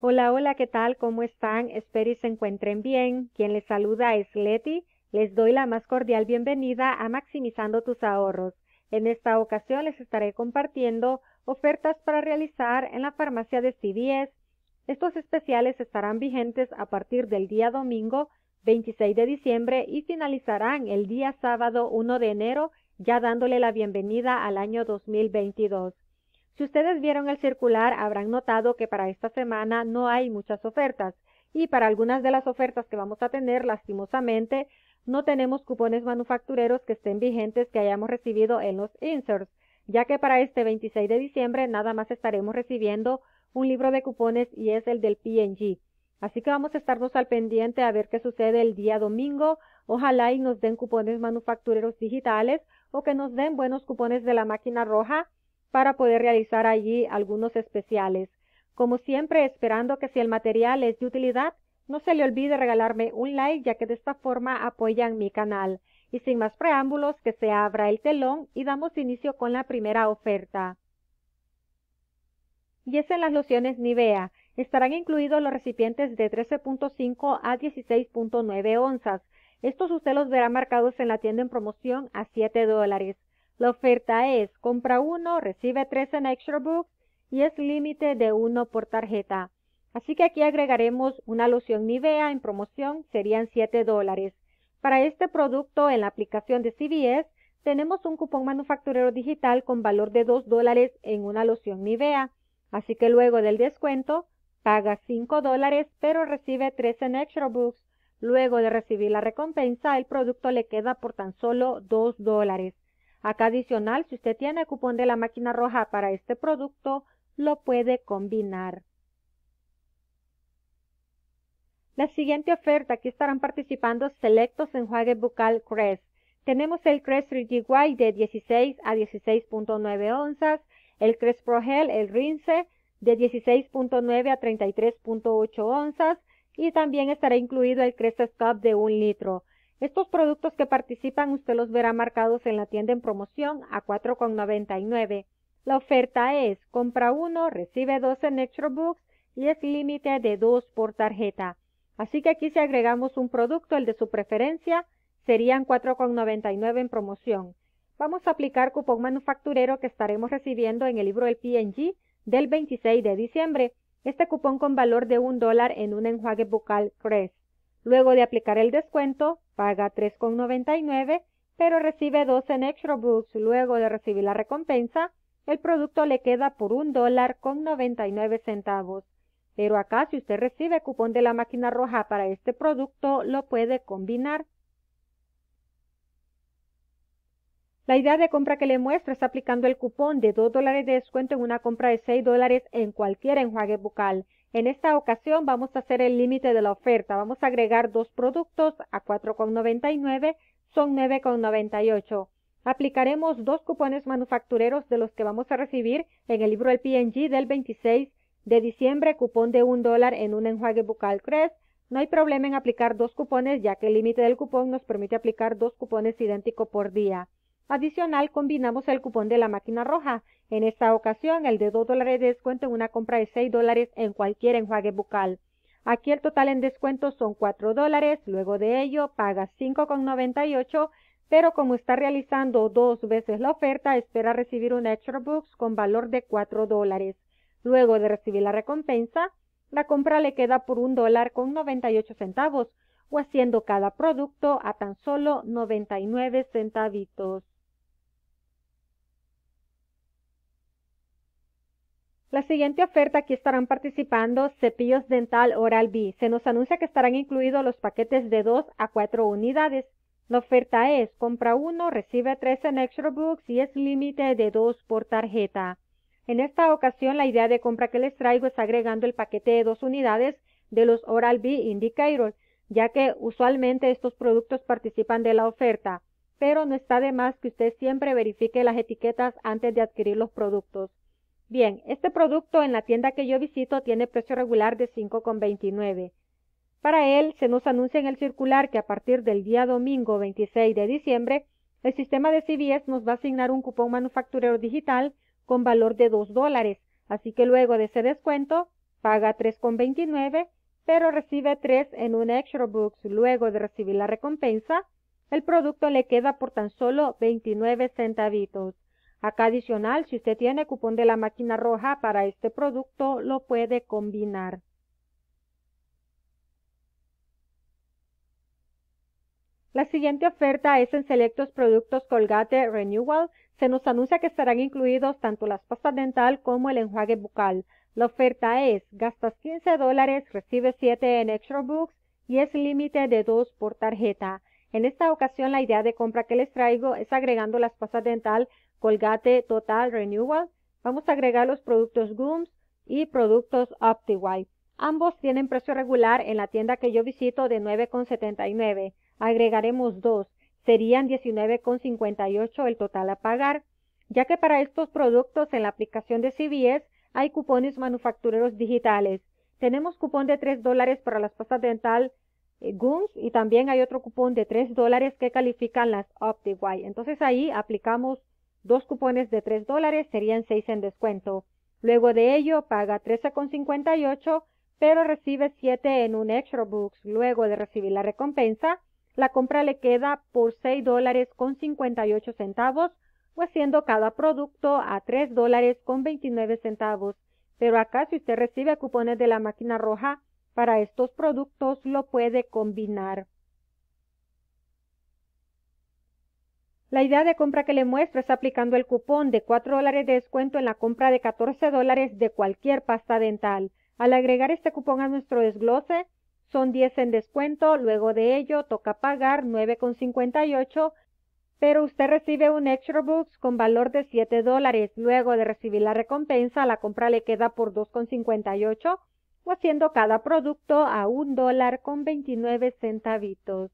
Hola, hola, ¿qué tal? ¿Cómo están? Espero y se encuentren bien. Quien les saluda es Leti. Les doy la más cordial bienvenida a Maximizando tus ahorros. En esta ocasión les estaré compartiendo ofertas para realizar en la farmacia de CVS. Estos especiales estarán vigentes a partir del día domingo 26 de diciembre y finalizarán el día sábado 1 de enero, ya dándole la bienvenida al año 2022. Si ustedes vieron el circular, habrán notado que para esta semana no hay muchas ofertas y para algunas de las ofertas que vamos a tener, lastimosamente, no tenemos cupones manufactureros que estén vigentes que hayamos recibido en los inserts, ya que para este 26 de diciembre nada más estaremos recibiendo un libro de cupones y es el del PNG. Así que vamos a estarnos al pendiente a ver qué sucede el día domingo. Ojalá y nos den cupones manufactureros digitales o que nos den buenos cupones de la máquina roja para poder realizar allí algunos especiales. Como siempre, esperando que si el material es de utilidad, no se le olvide regalarme un like, ya que de esta forma apoyan mi canal. Y sin más preámbulos, que se abra el telón y damos inicio con la primera oferta. Y es en las lociones Nivea. Estarán incluidos los recipientes de 13.5 a 16.9 onzas. Estos usted los verá marcados en la tienda en promoción a 7 dólares. La oferta es compra uno, recibe tres en Extra Books y es límite de uno por tarjeta. Así que aquí agregaremos una loción Nivea en promoción, serían 7 dólares. Para este producto en la aplicación de CVS tenemos un cupón manufacturero digital con valor de 2 dólares en una loción Nivea. Así que luego del descuento paga 5 dólares pero recibe 3 en Extra Books. Luego de recibir la recompensa, el producto le queda por tan solo 2 dólares. Acá adicional, si usted tiene cupón de la máquina roja para este producto, lo puede combinar. La siguiente oferta, aquí estarán participando selectos enjuague bucal Crest. Tenemos el Crest 3 de 16 a 16.9 onzas, el Crest Pro el Rinse, de 16.9 a 33.8 onzas y también estará incluido el Crest Stop de 1 litro. Estos productos que participan usted los verá marcados en la tienda en promoción a 4,99. La oferta es compra uno, recibe dos en Extra Books y es límite de dos por tarjeta. Así que aquí si agregamos un producto, el de su preferencia, serían 4,99 en promoción. Vamos a aplicar cupón manufacturero que estaremos recibiendo en el libro El P&G del 26 de diciembre. Este cupón con valor de un dólar en un enjuague bucal Crest. Luego de aplicar el descuento, paga 3,99, pero recibe 2 en Extra Books. Luego de recibir la recompensa, el producto le queda por un dólar con 99 centavos. Pero acá, si usted recibe cupón de la máquina roja para este producto, lo puede combinar. La idea de compra que le muestro es aplicando el cupón de 2 dólares de descuento en una compra de 6 dólares en cualquier enjuague bucal. En esta ocasión vamos a hacer el límite de la oferta. Vamos a agregar dos productos a 4,99, son 9,98. Aplicaremos dos cupones manufactureros de los que vamos a recibir en el libro El P&G del 26 de diciembre, cupón de un dólar en un enjuague bucal Crest. No hay problema en aplicar dos cupones, ya que el límite del cupón nos permite aplicar dos cupones idénticos por día. Adicional, combinamos el cupón de la máquina roja en esta ocasión, el de 2 dólares de descuento en una compra de 6 dólares en cualquier enjuague bucal. Aquí el total en descuento son 4 dólares, luego de ello paga 5,98, pero como está realizando dos veces la oferta, espera recibir un extra books con valor de 4 dólares. Luego de recibir la recompensa, la compra le queda por 1 dólar con 98 centavos o haciendo cada producto a tan solo 99 centavitos. La siguiente oferta aquí estarán participando cepillos dental Oral B. Se nos anuncia que estarán incluidos los paquetes de 2 a 4 unidades. La oferta es compra 1, recibe 3 en Extra Books y es límite de 2 por tarjeta. En esta ocasión la idea de compra que les traigo es agregando el paquete de 2 unidades de los Oral B Indicator, ya que usualmente estos productos participan de la oferta, pero no está de más que usted siempre verifique las etiquetas antes de adquirir los productos. Bien, este producto en la tienda que yo visito tiene precio regular de 5,29. Para él se nos anuncia en el circular que a partir del día domingo 26 de diciembre, el sistema de CBS nos va a asignar un cupón manufacturero digital con valor de 2 dólares, así que luego de ese descuento paga 3,29, pero recibe 3 en un Extra Books. Luego de recibir la recompensa, el producto le queda por tan solo 29 centavitos. Acá adicional, si usted tiene cupón de la máquina roja para este producto, lo puede combinar. La siguiente oferta es en selectos productos Colgate Renewal. Se nos anuncia que estarán incluidos tanto las pastas dental como el enjuague bucal. La oferta es, gastas 15 dólares, recibes 7 en Extra Books y es límite de 2 por tarjeta. En esta ocasión la idea de compra que les traigo es agregando las pasas dental Colgate Total Renewal. Vamos a agregar los productos Gooms y productos OptiWipe. Ambos tienen precio regular en la tienda que yo visito de 9,79. Agregaremos dos. Serían 19,58 el total a pagar, ya que para estos productos en la aplicación de CVS hay cupones manufactureros digitales. Tenemos cupón de 3 dólares para las pastas dental eh, y también hay otro cupón de 3 dólares que califican las Opti-Y. Entonces ahí aplicamos dos cupones de 3 dólares, serían 6 en descuento. Luego de ello paga 13,58, pero recibe 7 en un Extra Books. Luego de recibir la recompensa, la compra le queda por 6 dólares con 58 centavos o haciendo cada producto a 3 dólares con 29 centavos. Pero acá si usted recibe cupones de la máquina roja, para estos productos lo puede combinar. La idea de compra que le muestro es aplicando el cupón de 4 dólares de descuento en la compra de 14 dólares de cualquier pasta dental. Al agregar este cupón a nuestro desglose, son 10 en descuento, luego de ello toca pagar 9,58, pero usted recibe un extra books con valor de 7 dólares. Luego de recibir la recompensa, la compra le queda por 2,58 haciendo cada producto a un dólar con 29 centavitos.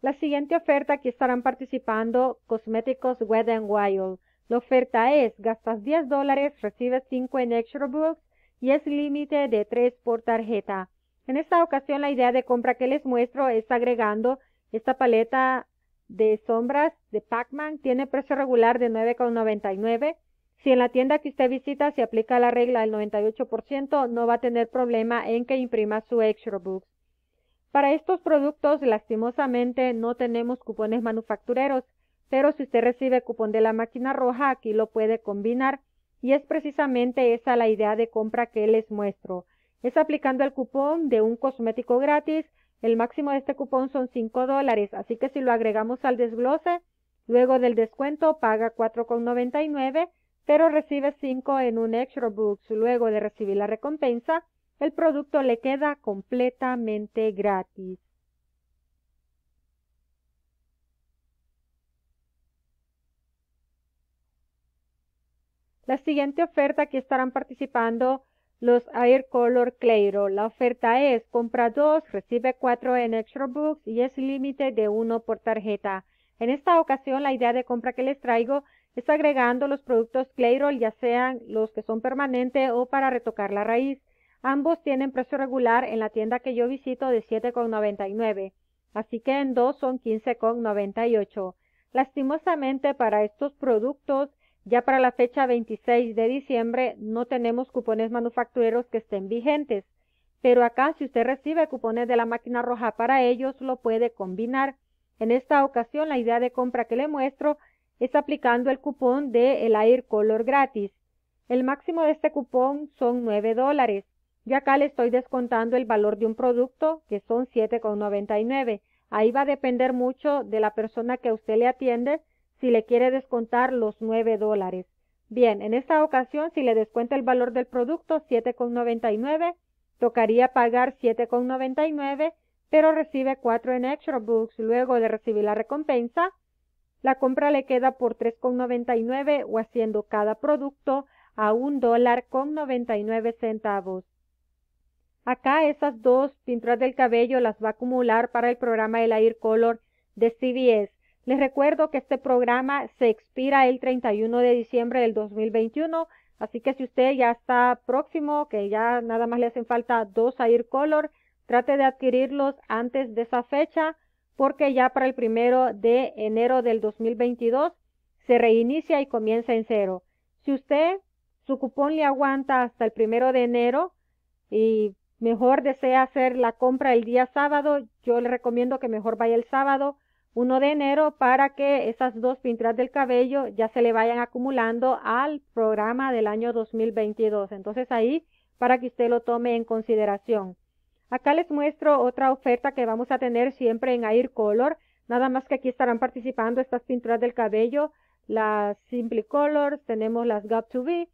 La siguiente oferta que estarán participando Cosméticos Wet and Wild. La oferta es, gastas 10 dólares, recibes 5 en Extra Books y es límite de 3 por tarjeta. En esta ocasión la idea de compra que les muestro es agregando esta paleta de sombras de Pac-Man tiene precio regular de 9,99. Si en la tienda que usted visita se aplica la regla del 98%, no va a tener problema en que imprima su extra books. Para estos productos, lastimosamente, no tenemos cupones manufactureros, pero si usted recibe cupón de la máquina roja, aquí lo puede combinar y es precisamente esa la idea de compra que les muestro. Es aplicando el cupón de un cosmético gratis el máximo de este cupón son 5 dólares, así que si lo agregamos al desglose, luego del descuento paga 4,99, pero recibe 5 en un extra books. Luego de recibir la recompensa, el producto le queda completamente gratis. La siguiente oferta que estarán participando los Air Color Cleiro. La oferta es compra dos, recibe cuatro en Extra Books y es límite de uno por tarjeta. En esta ocasión la idea de compra que les traigo es agregando los productos Cleiro, ya sean los que son permanente o para retocar la raíz. Ambos tienen precio regular en la tienda que yo visito de 7,99, así que en dos son 15,98. Lastimosamente para estos productos ya para la fecha 26 de diciembre no tenemos cupones manufactureros que estén vigentes, pero acá si usted recibe cupones de la máquina roja para ellos lo puede combinar. En esta ocasión la idea de compra que le muestro es aplicando el cupón de el Air Color gratis. El máximo de este cupón son 9 dólares. Yo acá le estoy descontando el valor de un producto que son 7,99. Ahí va a depender mucho de la persona que usted le atiende si le quiere descontar los 9 dólares. Bien, en esta ocasión, si le descuenta el valor del producto, 7,99, tocaría pagar 7,99, pero recibe 4 en Extra Books luego de recibir la recompensa. La compra le queda por 3,99 o haciendo cada producto a un dólar con 99 centavos. Acá esas dos pinturas del cabello las va a acumular para el programa El Air Color de CBS. Les recuerdo que este programa se expira el 31 de diciembre del 2021, así que si usted ya está próximo, que ya nada más le hacen falta dos Air Color, trate de adquirirlos antes de esa fecha, porque ya para el primero de enero del 2022 se reinicia y comienza en cero. Si usted su cupón le aguanta hasta el primero de enero y mejor desea hacer la compra el día sábado, yo le recomiendo que mejor vaya el sábado 1 de enero para que esas dos pinturas del cabello ya se le vayan acumulando al programa del año 2022. Entonces ahí para que usted lo tome en consideración. Acá les muestro otra oferta que vamos a tener siempre en Air Color. Nada más que aquí estarán participando estas pinturas del cabello, las Simple Colors, tenemos las Gap to Be.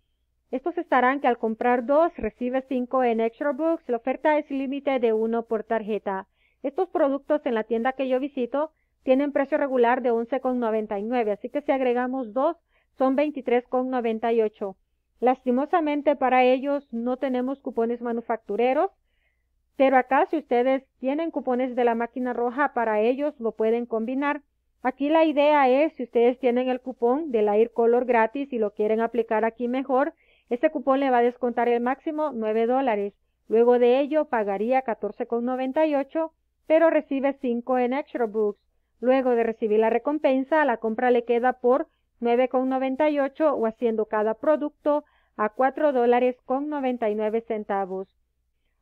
Estos estarán que al comprar dos recibe cinco en Extra Books. La oferta es límite de uno por tarjeta. Estos productos en la tienda que yo visito tienen precio regular de 11,99, así que si agregamos dos son 23,98. Lastimosamente para ellos no tenemos cupones manufactureros, pero acá si ustedes tienen cupones de la máquina roja, para ellos lo pueden combinar. Aquí la idea es, si ustedes tienen el cupón de la Air Color gratis y lo quieren aplicar aquí mejor, este cupón le va a descontar el máximo 9 dólares. Luego de ello pagaría 14,98, pero recibe 5 en Extra Books. Luego de recibir la recompensa, la compra le queda por 9,98 o haciendo cada producto a $4.99. dólares con centavos.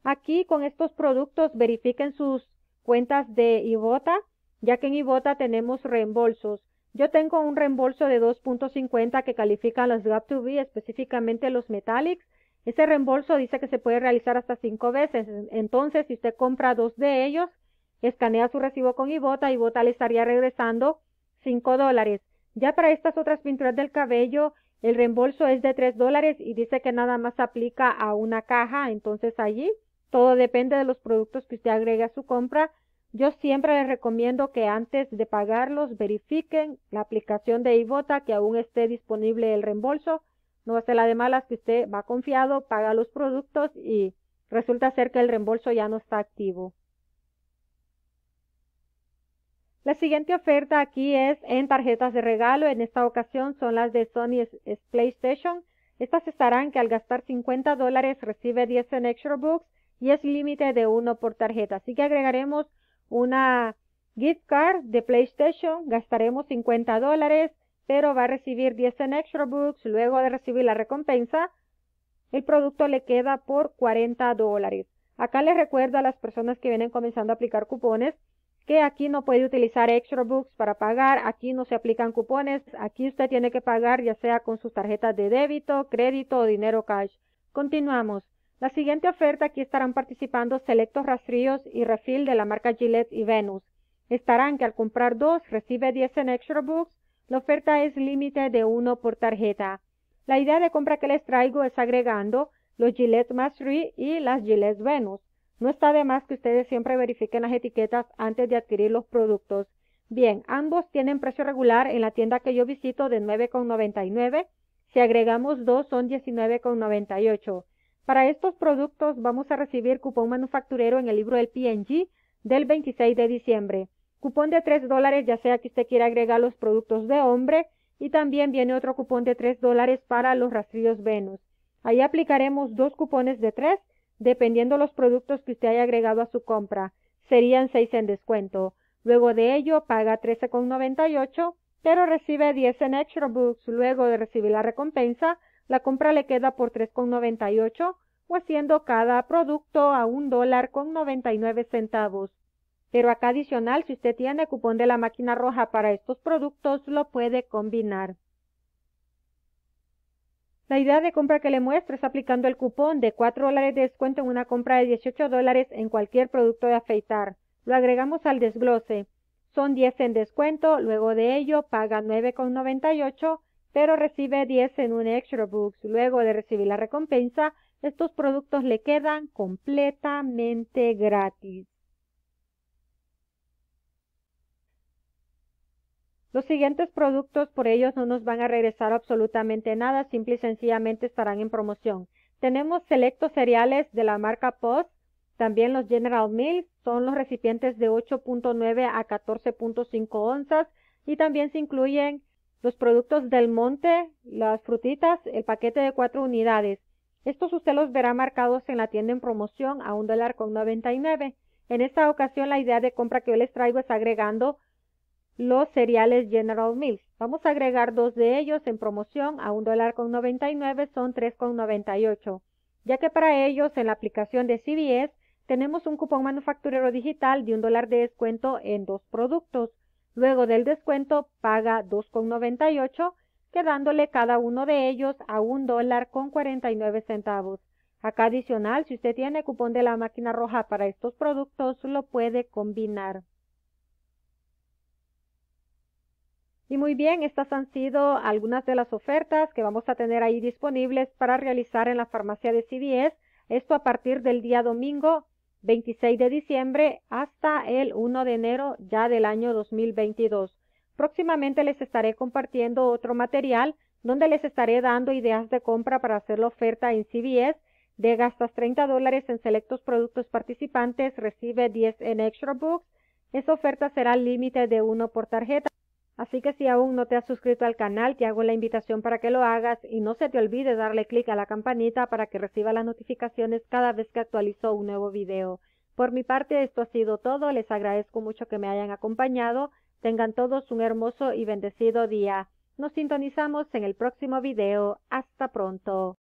Aquí con estos productos verifiquen sus cuentas de Ibota, ya que en Ibota tenemos reembolsos. Yo tengo un reembolso de 2.50 que califica los gap to b específicamente los metallics. Ese reembolso dice que se puede realizar hasta 5 veces. Entonces, si usted compra dos de ellos, escanea su recibo con Ibota, Ibota le estaría regresando 5 dólares. Ya para estas otras pinturas del cabello, el reembolso es de 3 dólares y dice que nada más aplica a una caja, entonces allí todo depende de los productos que usted agregue a su compra. Yo siempre les recomiendo que antes de pagarlos verifiquen la aplicación de Ibota que aún esté disponible el reembolso. No hace la de malas que usted va confiado, paga los productos y resulta ser que el reembolso ya no está activo. La siguiente oferta aquí es en tarjetas de regalo. En esta ocasión son las de Sony PlayStation. Estas estarán que al gastar 50 dólares recibe 10 en extra books y es límite de uno por tarjeta. Así que agregaremos una gift card de PlayStation. Gastaremos 50 dólares, pero va a recibir 10 en extra books. Luego de recibir la recompensa, el producto le queda por 40 dólares. Acá les recuerdo a las personas que vienen comenzando a aplicar cupones que aquí no puede utilizar extra books para pagar, aquí no se aplican cupones, aquí usted tiene que pagar ya sea con sus tarjetas de débito, crédito o dinero cash. Continuamos. La siguiente oferta aquí estarán participando selectos rastrillos y refil de la marca Gillette y Venus. Estarán que al comprar dos recibe 10 en extra books. La oferta es límite de uno por tarjeta. La idea de compra que les traigo es agregando los Gillette Mastery y las Gillette Venus. No está de más que ustedes siempre verifiquen las etiquetas antes de adquirir los productos. Bien, ambos tienen precio regular en la tienda que yo visito de 9,99. Si agregamos dos son 19,98. Para estos productos vamos a recibir cupón manufacturero en el libro del P&G del 26 de diciembre. Cupón de 3 dólares ya sea que usted quiera agregar los productos de hombre y también viene otro cupón de 3 dólares para los rastrillos Venus. Ahí aplicaremos dos cupones de 3 dependiendo los productos que usted haya agregado a su compra, serían 6 en descuento. Luego de ello, paga 13,98, pero recibe 10 en Extra Books. Luego de recibir la recompensa, la compra le queda por 3,98 o haciendo cada producto a un dólar con 99 centavos. Pero acá adicional, si usted tiene cupón de la máquina roja para estos productos, lo puede combinar. La idea de compra que le muestro es aplicando el cupón de 4 dólares de descuento en una compra de 18 dólares en cualquier producto de afeitar. Lo agregamos al desglose. Son 10 en descuento, luego de ello paga 9,98, pero recibe 10 en un extra books. Luego de recibir la recompensa, estos productos le quedan completamente gratis. Los siguientes productos por ellos no nos van a regresar absolutamente nada, simple y sencillamente estarán en promoción. Tenemos selectos cereales de la marca Post, también los General Mills, son los recipientes de 8.9 a 14.5 onzas y también se incluyen los productos del monte, las frutitas, el paquete de 4 unidades. Estos usted los verá marcados en la tienda en promoción a un dólar con 99. En esta ocasión la idea de compra que yo les traigo es agregando los cereales General Mills. Vamos a agregar dos de ellos en promoción a un dólar con son 3,98, ya que para ellos en la aplicación de CBS tenemos un cupón manufacturero digital de un dólar de descuento en dos productos. Luego del descuento paga 2,98, quedándole cada uno de ellos a un dólar con 49 centavos. Acá adicional, si usted tiene cupón de la máquina roja para estos productos, lo puede combinar. Y muy bien, estas han sido algunas de las ofertas que vamos a tener ahí disponibles para realizar en la farmacia de CVS. Esto a partir del día domingo 26 de diciembre hasta el 1 de enero ya del año 2022. Próximamente les estaré compartiendo otro material donde les estaré dando ideas de compra para hacer la oferta en CVS de gastas 30 dólares en selectos productos participantes, recibe 10 en extra books. Esa oferta será límite de uno por tarjeta. Así que si aún no te has suscrito al canal, te hago la invitación para que lo hagas y no se te olvide darle clic a la campanita para que reciba las notificaciones cada vez que actualizo un nuevo video. Por mi parte, esto ha sido todo. Les agradezco mucho que me hayan acompañado. Tengan todos un hermoso y bendecido día. Nos sintonizamos en el próximo video. Hasta pronto.